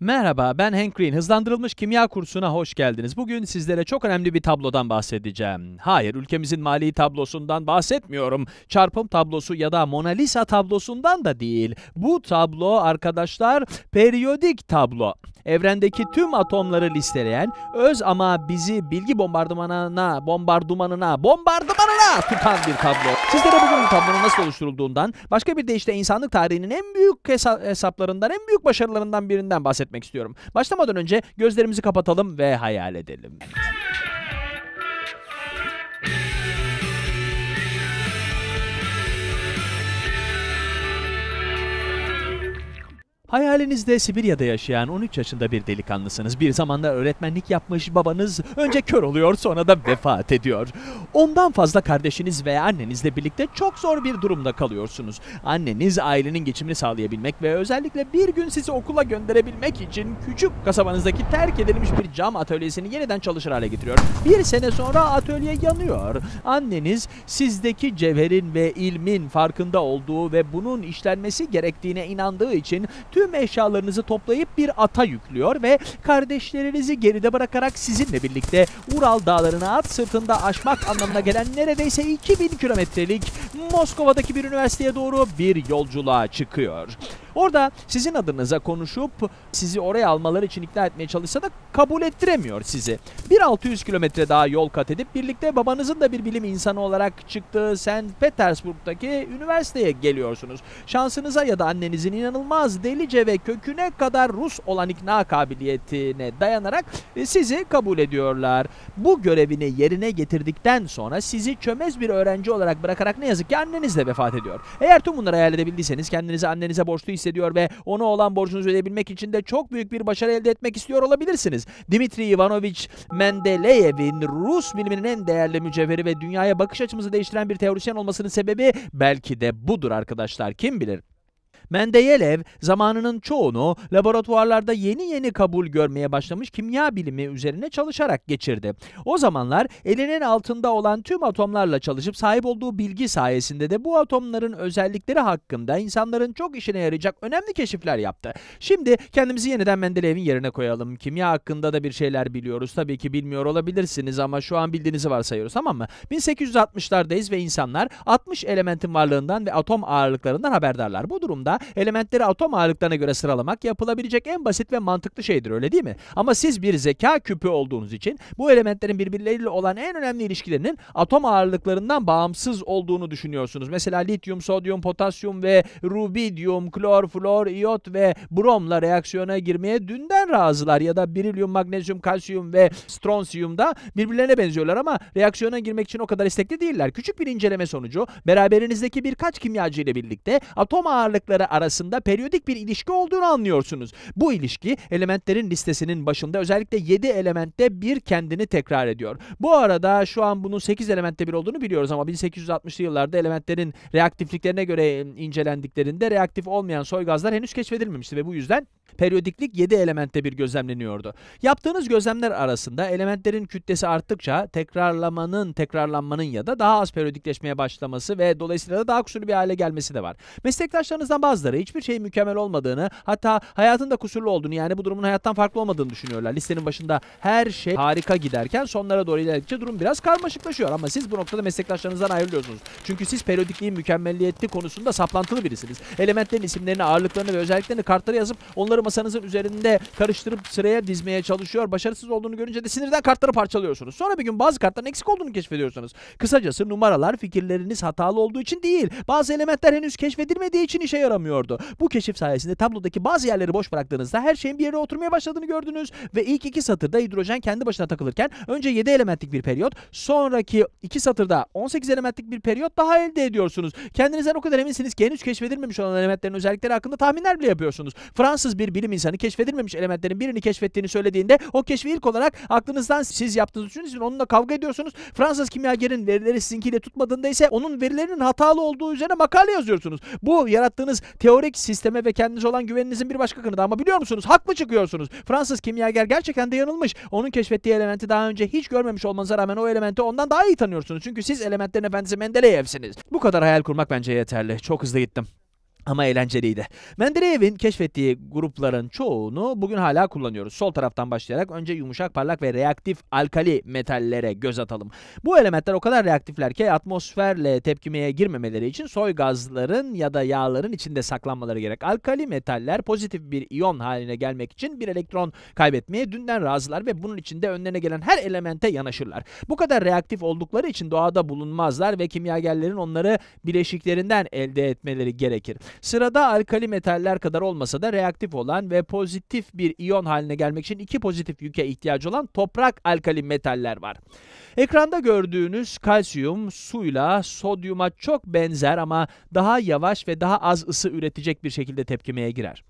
Merhaba ben Hank Green. Hızlandırılmış kimya kursuna hoş geldiniz. Bugün sizlere çok önemli bir tablodan bahsedeceğim. Hayır ülkemizin mali tablosundan bahsetmiyorum. Çarpım tablosu ya da Mona Lisa tablosundan da değil. Bu tablo arkadaşlar periyodik tablo. Evrendeki tüm atomları listeleyen öz ama bizi bilgi bombardımanına, bombardımanına, bombardımanına tutan bir tablo. Sizlere bugün bu tablonun nasıl oluşturulduğundan, başka bir de işte insanlık tarihinin en büyük hesa hesaplarından, en büyük başarılarından birinden bahsedeceğim bahsetmek istiyorum. Başlamadan önce gözlerimizi kapatalım ve hayal edelim. Hayalinizde Sibirya'da yaşayan 13 yaşında bir delikanlısınız. Bir zamanlar öğretmenlik yapmış babanız önce kör oluyor sonra da vefat ediyor. Ondan fazla kardeşiniz veya annenizle birlikte çok zor bir durumda kalıyorsunuz. Anneniz ailenin geçimini sağlayabilmek ve özellikle bir gün sizi okula gönderebilmek için küçük kasabanızdaki terk edilmiş bir cam atölyesini yeniden çalışır hale getiriyor. Bir sene sonra atölye yanıyor. Anneniz sizdeki cevherin ve ilmin farkında olduğu ve bunun işlenmesi gerektiğine inandığı için tüm tüm eşyalarınızı toplayıp bir ata yüklüyor ve kardeşlerinizi geride bırakarak sizinle birlikte Ural dağlarına at sırtında aşmak anlamına gelen neredeyse 2000 kilometrelik Moskova'daki bir üniversiteye doğru bir yolculuğa çıkıyor. Orada sizin adınıza konuşup sizi oraya almaları için ikna etmeye çalışsa da kabul ettiremiyor sizi. 1600 kilometre daha yol kat edip birlikte babanızın da bir bilim insanı olarak çıktığı St. Petersburg'daki üniversiteye geliyorsunuz. Şansınıza ya da annenizin inanılmaz delice ve köküne kadar Rus olan ikna kabiliyetine dayanarak e, sizi kabul ediyorlar. Bu görevini yerine getirdikten sonra sizi çömez bir öğrenci olarak bırakarak ne yazık ki anneniz de vefat ediyor. Eğer tüm bunları hayal edebildiyseniz kendinizi annenize borçlu hissediyor ve ona olan borcunuzu ödeyebilmek için de çok büyük bir başarı elde etmek istiyor olabilirsiniz. Dimitri Ivanovich Mendeleyev'in Rus biliminin en değerli mücevheri ve dünyaya bakış açımızı değiştiren bir teorisyen olmasının sebebi belki de budur arkadaşlar kim bilir. Mendeyelev zamanının çoğunu laboratuvarlarda yeni yeni kabul görmeye başlamış kimya bilimi üzerine çalışarak geçirdi. O zamanlar elinin altında olan tüm atomlarla çalışıp sahip olduğu bilgi sayesinde de bu atomların özellikleri hakkında insanların çok işine yarayacak önemli keşifler yaptı. Şimdi kendimizi yeniden Mendeleyev'in yerine koyalım. Kimya hakkında da bir şeyler biliyoruz. Tabii ki bilmiyor olabilirsiniz ama şu an bildiğinizi varsayıyoruz tamam mı? 1860'lardayız ve insanlar 60 elementin varlığından ve atom ağırlıklarından haberdarlar. Bu durumda elementleri atom ağırlıklarına göre sıralamak yapılabilecek en basit ve mantıklı şeydir öyle değil mi? Ama siz bir zeka küpü olduğunuz için bu elementlerin birbirleriyle olan en önemli ilişkilerinin atom ağırlıklarından bağımsız olduğunu düşünüyorsunuz. Mesela lityum, sodyum, potasyum ve rubidium, klor, flor, iot ve bromla reaksiyona girmeye dünden razılar ya da birilyum, magnezyum, kalsiyum ve stronsiyum da birbirlerine benziyorlar ama reaksiyona girmek için o kadar istekli değiller. Küçük bir inceleme sonucu beraberinizdeki birkaç kimyacı ile birlikte atom ağırlıkları elementleri arasında periyodik bir ilişki olduğunu anlıyorsunuz. Bu ilişki elementlerin listesinin başında özellikle 7 elementte bir kendini tekrar ediyor. Bu arada şu an bunun 8 elementte bir olduğunu biliyoruz ama 1860'lı yıllarda elementlerin reaktifliklerine göre incelendiklerinde reaktif olmayan soygazlar henüz keşfedilmemişti ve bu yüzden Periyodiklik 7 elementte bir gözlemleniyordu. Yaptığınız gözlemler arasında elementlerin kütlesi arttıkça tekrarlamanın, tekrarlanmanın ya da daha az periyodikleşmeye başlaması ve dolayısıyla da daha kusurlu bir hale gelmesi de var. Meslektaşlarınızdan bazı bazıları hiçbir şey mükemmel olmadığını hatta hayatın da kusurlu olduğunu yani bu durumun hayattan farklı olmadığını düşünüyorlar. Listenin başında her şey harika giderken sonlara doğru ilerledikçe durum biraz karmaşıklaşıyor ama siz bu noktada meslektaşlarınızdan ayrılıyorsunuz. Çünkü siz periodikliğin mükemmelliyetli konusunda saplantılı birisiniz. Elementlerin isimlerini, ağırlıklarını ve özelliklerini kartlara yazıp onları masanızın üzerinde karıştırıp sıraya dizmeye çalışıyor. Başarısız olduğunu görünce de sinirden kartları parçalıyorsunuz. Sonra bir gün bazı kartların eksik olduğunu keşfediyorsunuz. Kısacası numaralar fikirleriniz hatalı olduğu için değil. Bazı elementler henüz keşfedilmediği için işe yaramıyor oturmuyordu. Bu keşif sayesinde tablodaki bazı yerleri boş bıraktığınızda her şeyin bir yere oturmaya başladığını gördünüz ve ilk iki satırda hidrojen kendi başına takılırken önce 7 elementlik bir periyot, sonraki iki satırda 18 elementlik bir periyot daha elde ediyorsunuz. Kendinizden o kadar eminsiniz ki henüz keşfedilmemiş olan elementlerin özellikleri hakkında tahminler bile yapıyorsunuz. Fransız bir bilim insanı keşfedilmemiş elementlerin birini keşfettiğini söylediğinde o keşfi ilk olarak aklınızdan siz yaptığınız için onunla kavga ediyorsunuz. Fransız kimyagerin verileri sizinkiyle tutmadığında ise onun verilerinin hatalı olduğu üzerine makale yazıyorsunuz. Bu yarattığınız Teorik sisteme ve kendinize olan güveninizin bir başka kanıtı ama biliyor musunuz? Haklı çıkıyorsunuz. Fransız kimyager gerçekten de yanılmış. Onun keşfettiği elementi daha önce hiç görmemiş olmanıza rağmen o elementi ondan daha iyi tanıyorsunuz. Çünkü siz elementlerin efendisi Mendeleyev'siniz. Bu kadar hayal kurmak bence yeterli. Çok hızlı gittim ama eğlenceliydi. Mendeleev'in keşfettiği grupların çoğunu bugün hala kullanıyoruz. Sol taraftan başlayarak önce yumuşak, parlak ve reaktif alkali metallere göz atalım. Bu elementler o kadar reaktifler ki atmosferle tepkimeye girmemeleri için soy gazların ya da yağların içinde saklanmaları gerek. Alkali metaller pozitif bir iyon haline gelmek için bir elektron kaybetmeye dünden razılar ve bunun içinde önlerine gelen her elemente yanaşırlar. Bu kadar reaktif oldukları için doğada bulunmazlar ve kimyagerlerin onları bileşiklerinden elde etmeleri gerekir. Sırada alkali metaller kadar olmasa da reaktif olan ve pozitif bir iyon haline gelmek için iki pozitif yüke ihtiyacı olan toprak alkali metaller var. Ekranda gördüğünüz kalsiyum suyla sodyuma çok benzer ama daha yavaş ve daha az ısı üretecek bir şekilde tepkimeye girer.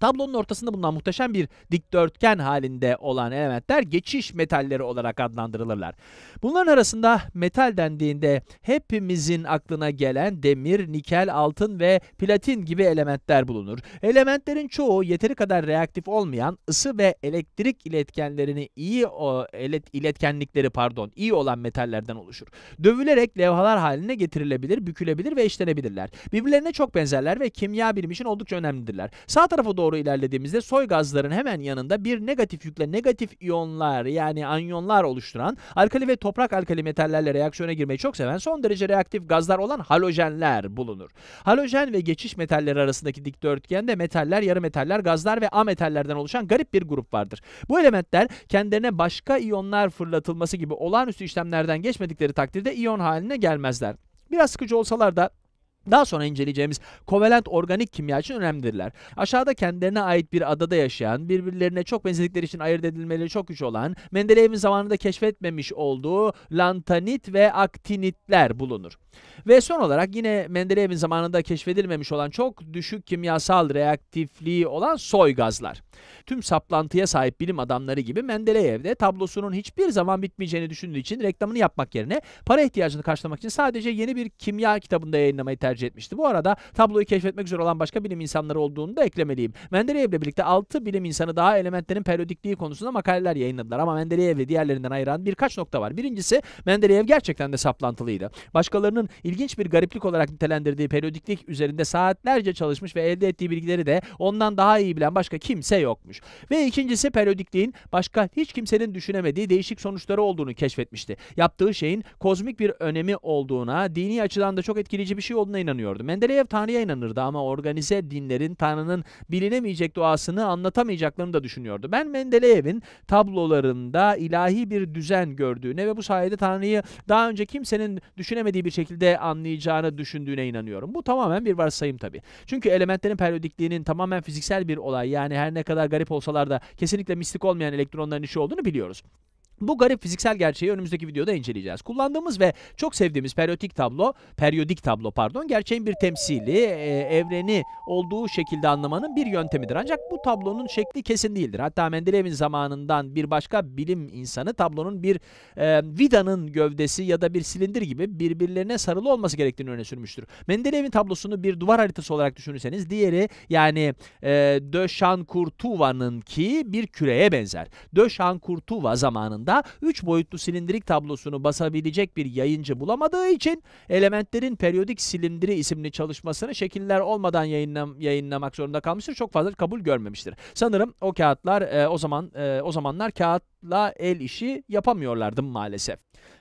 Tablonun ortasında bulunan muhteşem bir dikdörtgen halinde olan elementler geçiş metalleri olarak adlandırılırlar. Bunların arasında metal dendiğinde hepimizin aklına gelen demir, nikel, altın ve platin gibi elementler bulunur. Elementlerin çoğu yeteri kadar reaktif olmayan ısı ve elektrik iletkenlerini iyi o, ilet, iletkenlikleri pardon iyi olan metallerden oluşur. Dövülerek levhalar haline getirilebilir, bükülebilir ve işlenebilirler. Birbirlerine çok benzerler ve kimya bilimi için oldukça önemlidirler. Sağ tarafı doğru doğru ilerlediğimizde soy gazların hemen yanında bir negatif yükle negatif iyonlar yani anyonlar oluşturan alkali ve toprak alkali metallerle reaksiyona girmeyi çok seven son derece reaktif gazlar olan halojenler bulunur. Halojen ve geçiş metalleri arasındaki dikdörtgende metaller, yarı metaller, gazlar ve ametallerden oluşan garip bir grup vardır. Bu elementler kendilerine başka iyonlar fırlatılması gibi olağanüstü işlemlerden geçmedikleri takdirde iyon haline gelmezler. Biraz sıkıcı olsalar da daha sonra inceleyeceğimiz kovalent organik kimya için önemlidirler. Aşağıda kendilerine ait bir adada yaşayan, birbirlerine çok benzedikleri için ayırt edilmeleri çok güç olan, Mendeleev'in zamanında keşfetmemiş olduğu lantanit ve aktinitler bulunur. Ve son olarak yine Mendeleev'in zamanında keşfedilmemiş olan çok düşük kimyasal reaktifliği olan soy gazlar. Tüm saplantıya sahip bilim adamları gibi Mendeleev de tablosunun hiçbir zaman bitmeyeceğini düşündüğü için reklamını yapmak yerine para ihtiyacını karşılamak için sadece yeni bir kimya kitabında yayınlamayı tercih tercih etmişti. Bu arada tabloyu keşfetmek üzere olan başka bilim insanları olduğunu da eklemeliyim. Mendeleyev birlikte 6 bilim insanı daha elementlerin periyodikliği konusunda makaleler yayınladılar ama Mendeleyev ve diğerlerinden ayıran birkaç nokta var. Birincisi Mendeleyev gerçekten de saplantılıydı. Başkalarının ilginç bir gariplik olarak nitelendirdiği periyodiklik üzerinde saatlerce çalışmış ve elde ettiği bilgileri de ondan daha iyi bilen başka kimse yokmuş. Ve ikincisi periyodikliğin başka hiç kimsenin düşünemediği değişik sonuçları olduğunu keşfetmişti. Yaptığı şeyin kozmik bir önemi olduğuna, dini açıdan da çok etkileyici bir şey olduğuna inanıyordu. Mendeleyev Tanrı'ya inanırdı ama organize dinlerin Tanrı'nın bilinemeyecek doğasını anlatamayacaklarını da düşünüyordu. Ben Mendeleyev'in tablolarında ilahi bir düzen gördüğüne ve bu sayede Tanrı'yı daha önce kimsenin düşünemediği bir şekilde anlayacağını düşündüğüne inanıyorum. Bu tamamen bir varsayım tabii. Çünkü elementlerin periyodikliğinin tamamen fiziksel bir olay yani her ne kadar garip olsalar da kesinlikle mistik olmayan elektronların işi olduğunu biliyoruz. Bu garip fiziksel gerçeği önümüzdeki videoda inceleyeceğiz. Kullandığımız ve çok sevdiğimiz periyodik tablo, periyodik tablo pardon, gerçeğin bir temsili, e, evreni olduğu şekilde anlamanın bir yöntemidir. Ancak bu tablonun şekli kesin değildir. Hatta Mendeleev'in zamanından bir başka bilim insanı tablonun bir e, vidanın gövdesi ya da bir silindir gibi birbirlerine sarılı olması gerektiğini öne sürmüştür. Mendeleev'in tablosunu bir duvar haritası olarak düşünürseniz diğeri yani e, De Chancourtuva'nın ki bir küreye benzer. De Chancourtuva zamanında yılda 3 boyutlu silindirik tablosunu basabilecek bir yayıncı bulamadığı için elementlerin periyodik silindiri isimli çalışmasını şekiller olmadan yayınlam yayınlamak zorunda kalmıştır. Çok fazla kabul görmemiştir. Sanırım o kağıtlar e, o zaman e, o zamanlar kağıtla el işi yapamıyorlardı maalesef.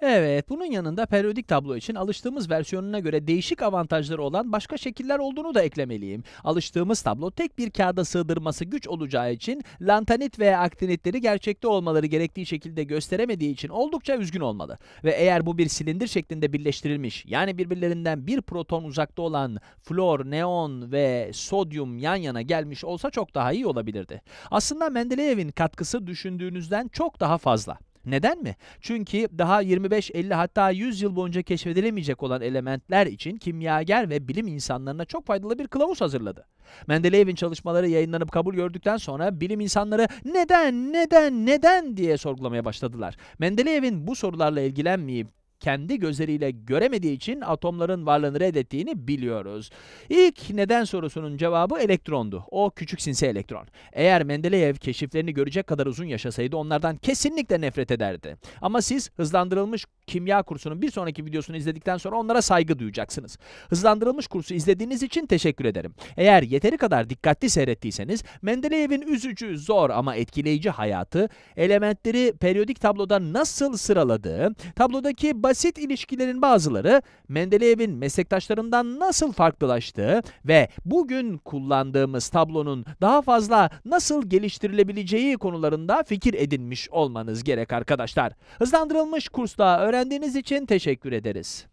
Evet, bunun yanında periyodik tablo için alıştığımız versiyonuna göre değişik avantajları olan başka şekiller olduğunu da eklemeliyim. Alıştığımız tablo tek bir kağıda sığdırması güç olacağı için lantanit veya aktinitleri gerçekte olmaları gerektiği şekilde gösteremediği için oldukça üzgün olmalı. Ve eğer bu bir silindir şeklinde birleştirilmiş, yani birbirlerinden bir proton uzakta olan flor, neon ve sodyum yan yana gelmiş olsa çok daha iyi olabilirdi. Aslında Mendeleev'in katkısı düşündüğünüzden çok daha fazla. Neden mi? Çünkü daha 25, 50 hatta 100 yıl boyunca keşfedilemeyecek olan elementler için kimyager ve bilim insanlarına çok faydalı bir kılavuz hazırladı. Mendeleev'in çalışmaları yayınlanıp kabul gördükten sonra bilim insanları neden, neden, neden diye sorgulamaya başladılar. Mendeleev'in bu sorularla ilgilenmeyip kendi gözleriyle göremediği için atomların varlığını reddettiğini biliyoruz. İlk neden sorusunun cevabı elektrondu. O küçük sinsi elektron. Eğer Mendeleev keşiflerini görecek kadar uzun yaşasaydı onlardan kesinlikle nefret ederdi. Ama siz hızlandırılmış kimya kursunun bir sonraki videosunu izledikten sonra onlara saygı duyacaksınız. Hızlandırılmış kursu izlediğiniz için teşekkür ederim. Eğer yeteri kadar dikkatli seyrettiyseniz Mendeleyev'in üzücü, zor ama etkileyici hayatı, elementleri periyodik tabloda nasıl sıraladığı, tablodaki basit ilişkilerin bazıları Mendeleyev'in meslektaşlarından nasıl farklılaştığı ve bugün kullandığımız tablonun daha fazla nasıl geliştirilebileceği konularında fikir edinmiş olmanız gerek arkadaşlar. Hızlandırılmış kursla öğren öğrendiğiniz için teşekkür ederiz.